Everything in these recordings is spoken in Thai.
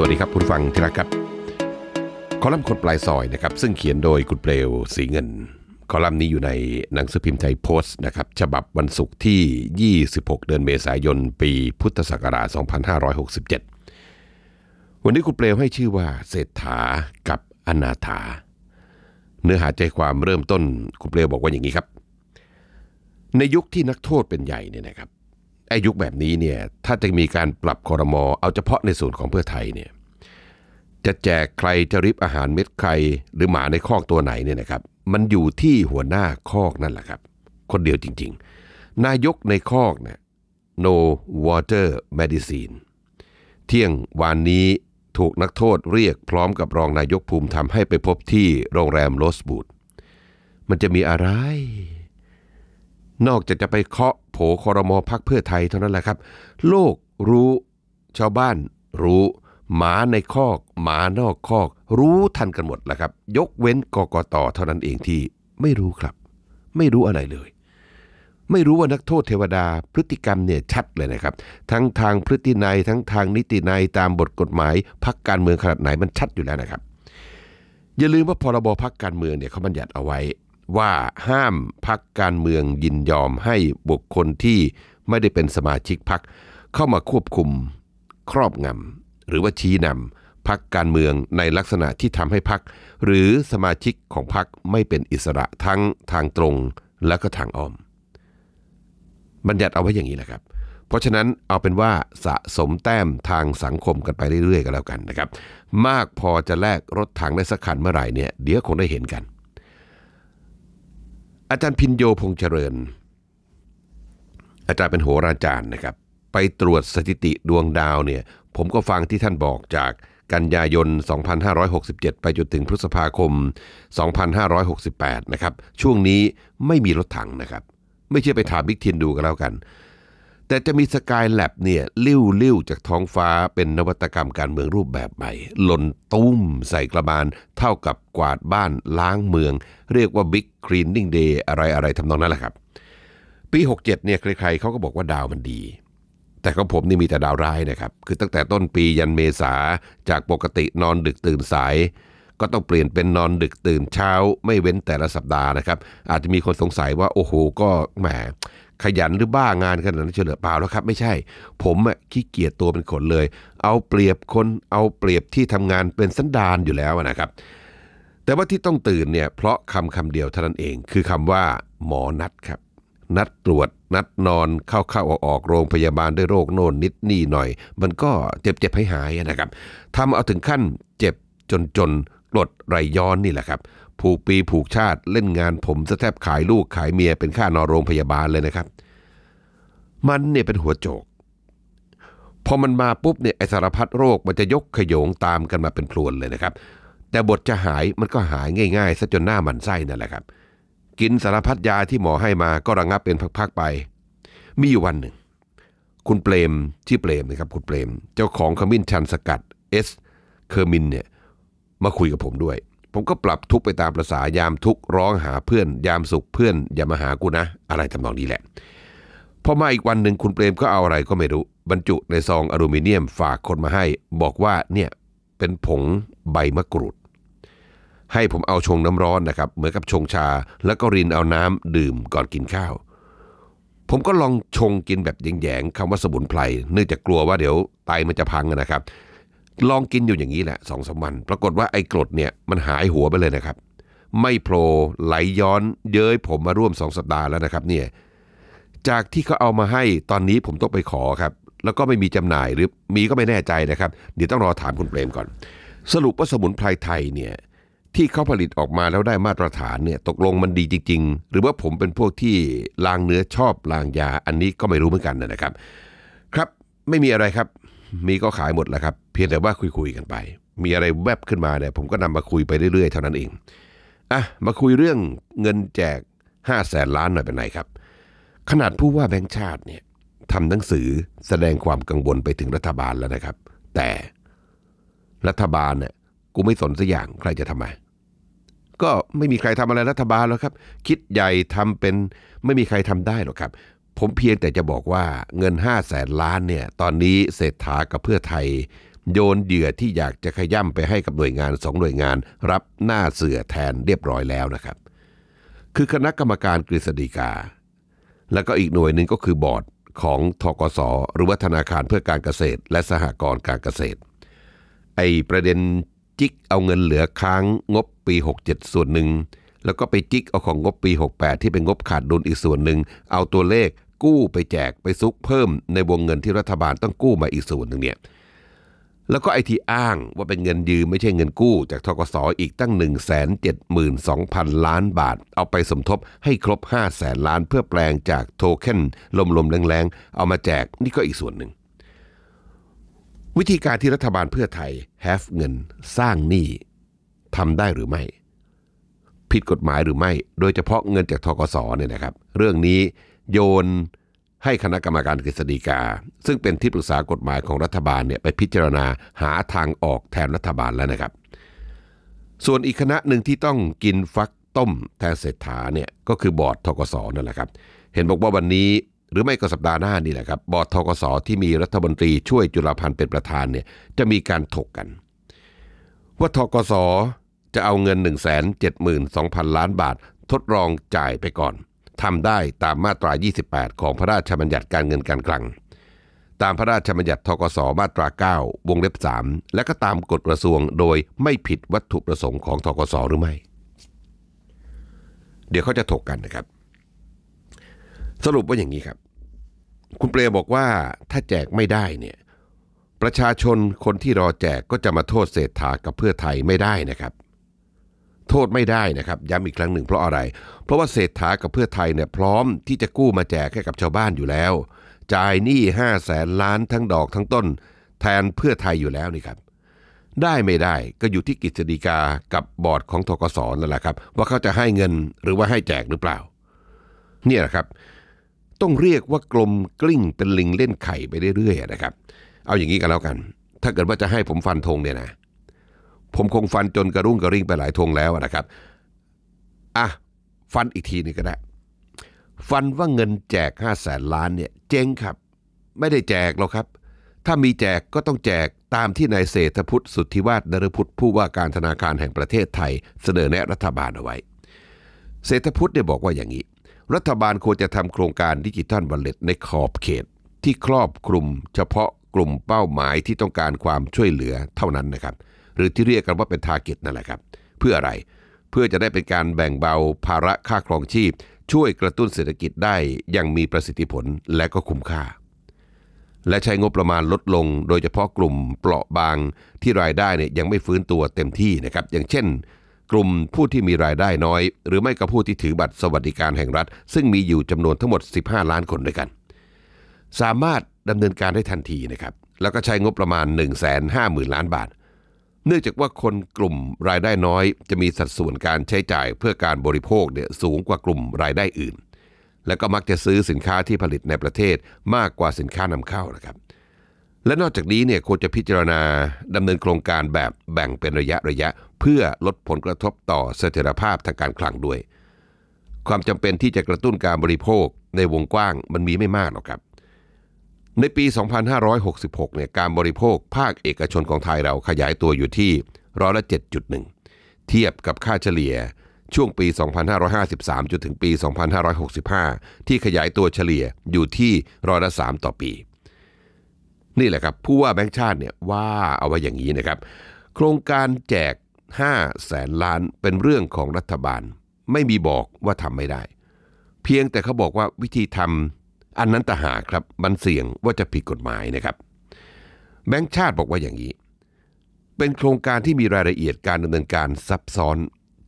วัสดีครับคุณฟังที่รักครับ คอลัมน์คนปลายซอยนะครับ ซึ่งเขียนโดยคุณเปลวสีเงิน คอลัมน์นี้อยู่ในหนังสือพิมพ์ไทยโพสต์นะครับฉบับวันศุกร์ที่ 26 เดือนเมษายนปีพุทธศักราช2567 วันนี้คุณเปลวให้ชื่อว่า เศรษฐากับอนาถา เนื้อหาใจความเริ่มต้นคุณเปลวบอกว่าอย่างนี้ครับ ในยุคที่นักโทษเป็นใหญ่เนี่ยนะครับไอ้ยุคแบบนี้เนี่ยถ้าจะมีการปรับคอรมอ เอาเฉพาะในส่วนของเพื่อไทยเนี่ยจะแจกใครจะริบอาหารเม็ดใครหรือหมาในคอกตัวไหนเนี่ยนะครับมันอยู่ที่หัวหน้าคอกนั่นแหละครับ คนเดียวจริงๆนายกในคอกเนี่ย no water medicine เที่ยงวานนี้ถูกนักโทษเรียกพร้อมกับรองนายกภูมิทำให้ไปพบที่โรงแรมโรสบูดมันจะมีอะไรนอกจากจะไปเคาะโผคอรมอพักเพื่อไทยเท่านั้นแหละครับ โลกรู้ชาวบ้านรู้หมาในคอก หมานอกคอก รู้ทันกันหมดแหละครับ ยกเว้นกกตเท่านั้นเองที่ไม่รู้ครับ ไม่รู้อะไรเลย ไม่รู้ว่านักโทษเทวดาพฤติกรรมเนี่ยชัดเลยนะครับ ทั้งทางพฤตินัยทั้งทางนิตินัยตามบทกฎหมายพักการเมืองขนาดไหนมันชัดอยู่แล้วนะครับ อย่าลืมว่าพรบพักการเมืองเนี่ยเขาบัญญัติเอาไว้ว่าห้ามพักการเมืองยินยอมให้บุคคลที่ไม่ได้เป็นสมาชิกพักเข้ามาควบคุมครอบงำ หรือว่าชี้นำพักการเมืองในลักษณะที่ทำให้พัก หรือสมาชิกของพักไม่เป็นอิสระทั้งทางตรงและก็ทางอ้อม บัญญัติเอาไว้อย่างนี้แหละครับ เพราะฉะนั้นเอาเป็นว่าสะสมแต้มทางสังคมกันไปเรื่อยๆ ก็แล้วกันนะครับ มากพอจะแลกรถถังได้สักคันเมื่อไหร่เนี่ยเดี๋ยวคงได้เห็นกันอาจารย์พินโยพงเจริญ อาจารย์เป็นโหราจารย์นะครับ ไปตรวจสถิติดวงดาวเนี่ย ผมก็ฟังที่ท่านบอกจากกันยายน 2567 ไปจนถึงพฤษภาคม 2568 นะครับ ช่วงนี้ไม่มีรถถังนะครับ ไม่เชื่อไปถามบิ๊กทินดูกันแล้วกันแต่จะมีสกายแลบเนี่ยลิ้วลิ้วจากท้องฟ้าเป็นนวัตกรรมการเมืองรูปแบบใหม่หล่นตุ้มใส่กระบาลเท่ากับกวาดบ้านล้างเมือง เรียกว่าบิ๊กคลีนนิ่งเดย์อะไรอะไรทำนองนั้นแหละครับ ปี 67เนี่ยใครๆเขาก็บอกว่าดาวมันดี แต่ของผมนี่มีแต่ดาวร้ายนะครับ คือตั้งแต่ต้นปียันเมษาจากปกตินอนดึกตื่นสาย ก็ต้องเปลี่ยนเป็นนอนดึกตื่นเช้า ไม่เว้นแต่ละสัปดาห์นะครับอาจจะมีคนสงสัยว่าโอ้โหก็แหมขยันหรือบ้างานขนาดนั้นเฉลือเปล่าแล้วครับ ไม่ใช่ ผมอะขี้เกียจตัวเป็นคนเลย เอาเปรียบคนเอาเปรียบที่ทำงานเป็นสันดานอยู่แล้วนะครับ แต่ว่าที่ต้องตื่นเนี่ยเพราะคำคำเดียวเท่านั้นเองคือคำว่า หมอนัดครับ นัดตรวจนัดนอนเข้าเข้าออกออกโรงพยาบาลด้วยโรคโน่นนิดนี่หน่อย มันก็เจ็บเจ็บให้หายนะครับทำเอาถึงขั้นเจ็บจนจนกรดไรย้อนนี่แหละครับผูกปีผูกชาติ เล่นงานผมแทบขายลูกขายเมียเป็นค่านอนโรงพยาบาลเลยนะครับ มันเนี่ยเป็นหัวโจก พอมันมาปุ๊บเนี่ยไอสารพัดโรคมันจะยกขยงตามกันมาเป็นพลวนเลยนะครับ แต่บทจะหายมันก็หายง่ายๆซะจนหน้ามันไส้นั่นแหละครับ กินสารพัดยาที่หมอให้มาก็ระงงับเป็นพักๆไป มีอยู่วันหนึ่ง คุณเปรมที่เปรมนะครับคุณเปรมเจ้าของขมิ้นชันสกัดเอสเคอร์มินเนี่ยมาคุยกับผมด้วยผมก็ปรับทุกไปตามประษายามทุกร้องหาเพื่อนยามสุขเพื่อน อย่ามาหากูนะ อะไรทำนองนี้แหละ พอมาอีกวันหนึ่งคุณเปรมก็เอาอะไรก็ไม่รู้ บรรจุในซองอลูมิเนียมฝากคนมาให้ บอกว่าเนี่ยเป็นผงใบมะกรูดให้ผมเอาชงน้ำร้อนนะครับเหมือนกับชงชา แล้วก็รินเอาน้ำดื่มก่อนกินข้าว ผมก็ลองชงกินแบบแยงๆคำว่าสมุนไพรเนื่องจากกลัวว่าเดี๋ยวไตมันจะพังนะครับลองกินอยู่อย่างนี้แหละสองสามวัน ปรากฏว่าไอ้กรดเนี่ยมันหายหัวไปเลยนะครับ ไม่โผล่ไหลย้อน เย้ยผมมาร่วมสองสัปดาห์แล้วนะครับเนี่ยจากที่เขาเอามาให้ตอนนี้ผมต้องไปขอครับ แล้วก็ไม่มีจำหน่ายหรือมีก็ไม่แน่ใจนะครับ เดี๋ยวต้องรอถามคุณเปรมก่อน สรุปว่าสมุนไพรไทยเนี่ยที่เขาผลิตออกมาแล้วได้มาตรฐานเนี่ย ตกลงมันดีจริง ๆ หรือว่าผมเป็นพวกที่ลางเนื้อชอบลางยาอันนี้ก็ไม่รู้เหมือนกันนะครับ ครับไม่มีอะไรครับมีก็ขายหมดแหละครับ เพียงแต่ว่าคุยๆกันไป มีอะไรแวบขึ้นมาเนี่ยผมก็นำมาคุยไปเรื่อย ๆ เท่านั้นเอง อ่ะ มาคุยเรื่องเงินแจก5้าแสนล้านหน่อยเป็นไงครับ ขนาดผู้ว่าแบงค์ชาติเนี่ยทำหนังสือแสดงความกังวลไปถึงรัฐบาลแล้วนะครับ แต่รัฐบาลเนี่ยกูไม่สนสักอย่างใครจะทำไมก็ไม่มีใครทำอะไรรัฐบาลหรอกครับ คิดใหญ่ทำเป็น ไม่มีใครทำได้หรอกครับผมเพียงแต่จะบอกว่าเงิน 5 0 0แสนล้านเนี่ยตอนนี้เศรษฐากับเพื่อไทย โยนเหยื่อที่อยากจะขย่ำไปให้กับหน่วยงานสองหน่วยงานรับหน้าเสือแทนเรียบร้อยแล้วนะครับ คือคณะกรรมการกฤษฎีกา แล้วก็อีกหน่วยหนึ่งก็คือบอร์ดของทกสหรือว่าธนาคารเพื่อการเกษตร และสหกรณ์การเกษตร ไอประเด็นจิกเอาเงินเหลือค้างงบปี 67 ส่วนหนึ่งแล้วก็ไปจิกเอาของงบปี 68 ที่เป็นงบขาดดุลอีกส่วนหนึ่งเอาตัวเลขกู้ไปแจกไปซุกเพิ่มในวงเงินที่รัฐบาลต้องกู้มาอีกส่วนหนึ่งเนี่ย แล้วก็ไอที่อ้างว่าเป็นเงินยืม ไม่ใช่เงินกู้จากทกสออีกตั้ง 1 7 2 0 0 0 ล้านบาท เอาไปสมทบให้ครบ 5 0 0แสนล้าน เพื่อแปลงจากโทเค็นลมๆแรงๆเอามาแจกนี่ก็อีกส่วนหนึ่ง วิธีการที่รัฐบาลเพื่อไทย แฮฟเงินสร้างหนี้ทำได้หรือไม่ ผิดกฎหมายหรือไม่ โดยเฉพาะเงินจากทกสเนี่ยนะครับ เรื่องนี้โยนให้คณะกรรมการกฤษฎีกา ซึ่งเป็นที่ปรึกษากฎหมายของรัฐบาลเนี่ยไปพิจารณาหาทางออกแทนรัฐบาลแล้วนะครับ ส่วนอีกคณะหนึ่งที่ต้องกินฟักต้มแทนเศรษฐาเนี่ยก็คือบอร์ดทกศนั่นแหละครับ เห็นบอกว่าวันนี้หรือไม่ก็สัปดาห์หน้านี่แหละครับ บอร์ดทกศที่มีรัฐมนตรีช่วยจุลพันธ์เป็นประธานเนี่ยจะมีการถกกัน ว่าทกศจะเอาเงิน1 7 2 0 0 0 ล้านบาททดลองจ่ายไปก่อนทำได้ตามมาตรา 28 ของพระราชบัญญัติการเงินการคลัง ตามพระราชบัญญัติทกสมาตรา 9 วงเล็บ 3 และก็ตามกฎกระทรวงโดยไม่ผิดวัตถุประสงค์ของทกสหรือไม่ เดี๋ยวเขาจะถกกันนะครับ สรุปว่าอย่างนี้ครับ คุณเปรบอกว่าถ้าแจกไม่ได้เนี่ย ประชาชนคนที่รอแจกก็จะมาโทษเศรษฐากับเพื่อไทยไม่ได้นะครับโทษไม่ได้นะครับย้ำอีกครั้งหนึ่งเพราะอะไร เพราะว่าเศรษฐากับเพื่อไทยเนี่ยพร้อมที่จะกู้มาแจกให้กับชาวบ้านอยู่แล้วจ่ายหนี้ห้าแสนล้านทั้งดอกทั้งต้น แทนเพื่อไทยอยู่แล้วนี่ครับได้ไม่ได้ก็อยู่ที่กิจดีกากับบอร์ดของทกศนั่นแหละครับ ว่าเขาจะให้เงินหรือว่าให้แจกหรือเปล่า เนี่ยนะครับต้องเรียกว่ากลมกลิ้งเป็นลิงเล่นไข่ไปเรื่อยๆนะครับ เอาอย่างนี้กันแล้วกัน ถ้าเกิดว่าจะให้ผมฟันธงเนี่ยนะผมคงฟันจนกระรุ่งกระริ่งไปหลายทงแล้วนะครับ อ่ะ ฟันอีกทีนึงก็ได้ ฟันว่าเงินแจกห้าแสนล้านเนี่ย เจ๊งครับ ไม่ได้แจกหรอกครับ ถ้ามีแจกก็ต้องแจกตามที่นายเศรษฐพุทธสุทธิวาฒนรพุทธผู้ว่าการธนาคารแห่งประเทศไทย เสนอแนะรัฐบาลเอาไว้ เศรษฐพุทธเนี่ยบอกว่าอย่างนี้ รัฐบาลควรจะทำโครงการดิจิทัลบัลเลตในขอบเขตที่ครอบคลุมเฉพาะกลุ่มเป้าหมายที่ต้องการความช่วยเหลือเท่านั้นนะครับหรือที่เรียกกันว่าเป็นทาร์เก็ตนั่นแหละครับ เพื่ออะไรเพื่อจะได้เป็นการแบ่งเบาภาระค่าครองชีพ ช่วยกระตุ้นเศรษฐกิจได้อย่างมีประสิทธิผลและก็คุ้มค่า และใช้งบประมาณลดลง โดยเฉพาะกลุ่มเปราะบางที่รายได้เนี่ยยังไม่ฟื้นตัวเต็มที่นะครับอย่างเช่น กลุ่มผู้ที่มีรายได้น้อย หรือไม่ก็ผู้ที่ถือบัตรสวัสดิการแห่งรัฐ ซึ่งมีอยู่จำนวนทั้งหมด 15 ล้านคนด้วยกัน สามารถดำเนินการได้ทันทีนะครับแล้วก็ใช้งบประมาณ1 5 0 0 0 0 ล้านบาทเนื่องจากว่าคนกลุ่มรายได้น้อย จะมีสัดส่วนการใช้จ่ายเพื่อการบริโภคเนี่ยสูงกว่ากลุ่มรายได้อื่น และก็มักจะซื้อสินค้าที่ผลิตในประเทศมากกว่าสินค้านำเข้านะครับ และนอกจากนี้เนี่ยควรจะพิจารณาดำเนินโครงการแบบแบ่งเป็นระยะระยะ เพื่อลดผลกระทบต่อเสถียรภาพทางการคลังด้วย ความจำเป็นที่จะกระตุ้นการบริโภคในวงกว้างมันมีไม่มากหรอกครับในปี 2566 เนี่ย การบริโภคภาคเอกชนของไทยเราขยายตัวอยู่ที่ร้อยละ7.1 เทียบกับค่าเฉลี่ยช่วงปี 2553 จนถึงปี 2565 ที่ขยายตัวเฉลี่ยอยู่ที่ร้อยละ3ต่อปี นี่แหละครับ ผู้ว่าแบงค์ชาติเนี่ยว่าเอาไว้อย่างนี้นะครับ โครงการแจก 5 แสนล้านเป็นเรื่องของรัฐบาล ไม่มีบอกว่าทำไม่ได้ เพียงแต่เขาบอกว่าวิธีทำอันนั้นตหาครับมันเสี่ยงว่าจะผิดกฎหมายนะครับแบงค์ชาติบอกว่าอย่างนี้ เป็นโครงการที่มีรายละเอียดการดำเนินการซับซ้อน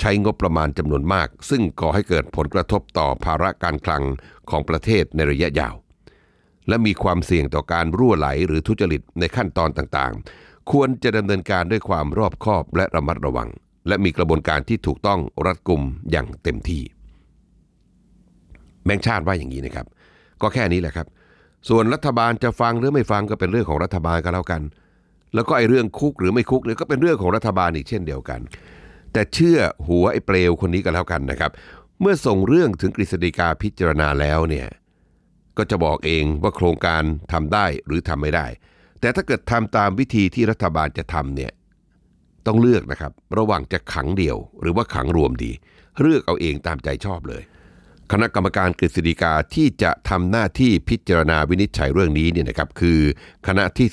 ใช้งบประมาณจำนวนมาก ซึ่งก่อให้เกิดผลกระทบต่อภาระการคลังของประเทศในระยะยาว และมีความเสี่ยงต่อการรั่วไหลหรือทุจริตในขั้นตอนต่างๆ ควรจะดำเนินการด้วยความรอบคอบและระมัดระวัง และมีกระบวนการที่ถูกต้องรัดกุมอย่างเต็มที่แบงค์ชาติว่าอย่างนี้นะครับก็แค่นี้แหละครับ ส่วนรัฐบาลจะฟังหรือไม่ฟังก็เป็นเรื่องของรัฐบาลก็แล้วกัน แล้วก็ไอ้เรื่องคุกหรือไม่คุกเนี่ยก็เป็นเรื่องของรัฐบาลอีกเช่นเดียวกัน แต่เชื่อหัวไอ้เปลวคนนี้ก็แล้วกันนะครับ เมื่อส่งเรื่องถึงกฤษฎีกาพิจารณาแล้วเนี่ย ก็จะบอกเองว่าโครงการทำได้หรือทำไม่ได้ แต่ถ้าเกิดทำตามวิธีที่รัฐบาลจะทำเนี่ย ต้องเลือกนะครับ ระหว่างจะขังเดี่ยว หรือว่าขังรวมดี เลือกเอาเองตามใจชอบเลยคณะกรรมการกฤษฎีกาที่จะทำหน้าที่พิจารณาวินิจฉัยเรื่องนี้เนี่ยนะครับคือคณะที่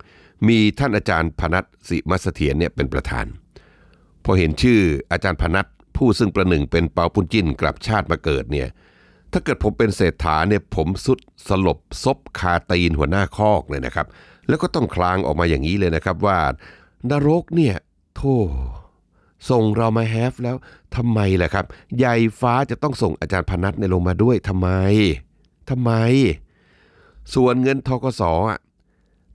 12 มีท่านอาจารย์พนัทสิมัสเถียนเนี่ยเป็นประธาน พอเห็นชื่ออาจารย์พนัทผู้ซึ่งประหนึ่งเป็นเปาปุญจินกลับชาติมาเกิดเนี่ยถ้าเกิดผมเป็นเศรษฐาเนี่ยผมสุด สลบซบคาตีนหัวหน้าคอกเลยนะครับ แล้วก็ต้องคลางออกมาอย่างนี้เลยนะครับ ว่านรกเนี่ยโธส่งเรามาแฮฟแล้วทำไมล่ะครับ ใหญ่ฟ้าจะต้องส่งอาจารย์พนัทในลงมาด้วยทำไมทำไม ส่วนเงินทกศอ่ะ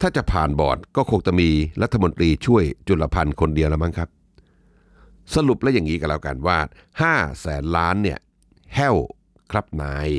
ถ้าจะผ่านบอร์ดก็คงจะมีรัฐมนตรีช่วยจุลพันธ์คนเดียวแล้วมั้งครับ สรุปแล้วอย่างนี้ก็แล้วกันว่า5แสนล้านเนี่ย แห้วครับนาย